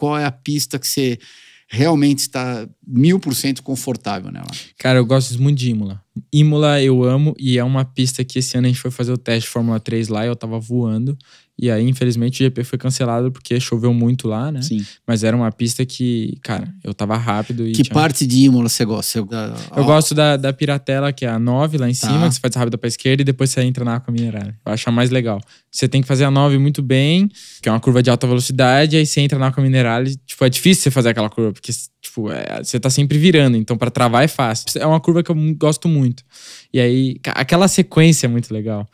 qual é a pista que você realmente está mil por cento confortável nela. Cara, eu gosto muito de Imola. Imola eu amo e é uma pista que esse ano a gente foi fazer o teste de Fórmula 3 lá e eu tava voando. E aí, infelizmente, o GP foi cancelado porque choveu muito lá, né? Sim. Mas era uma pista que, cara, eu tava rápido. que tinha... parte de Imola você gosta? Eu, ah, eu gosto da, da Piratela, que é a 9 lá em tá. cima, que você faz rápido pra esquerda e depois você entra na água minerária. Eu acho a mais legal. Você tem que fazer a 9 muito bem, que é uma curva de alta velocidade, aí você entra na água minerária. tipo, é difícil você fazer aquela curva, porque Tipo, é, você tá sempre virando, então para travar é fácil. É uma curva que eu gosto muito. E aí, aquela sequência é muito legal.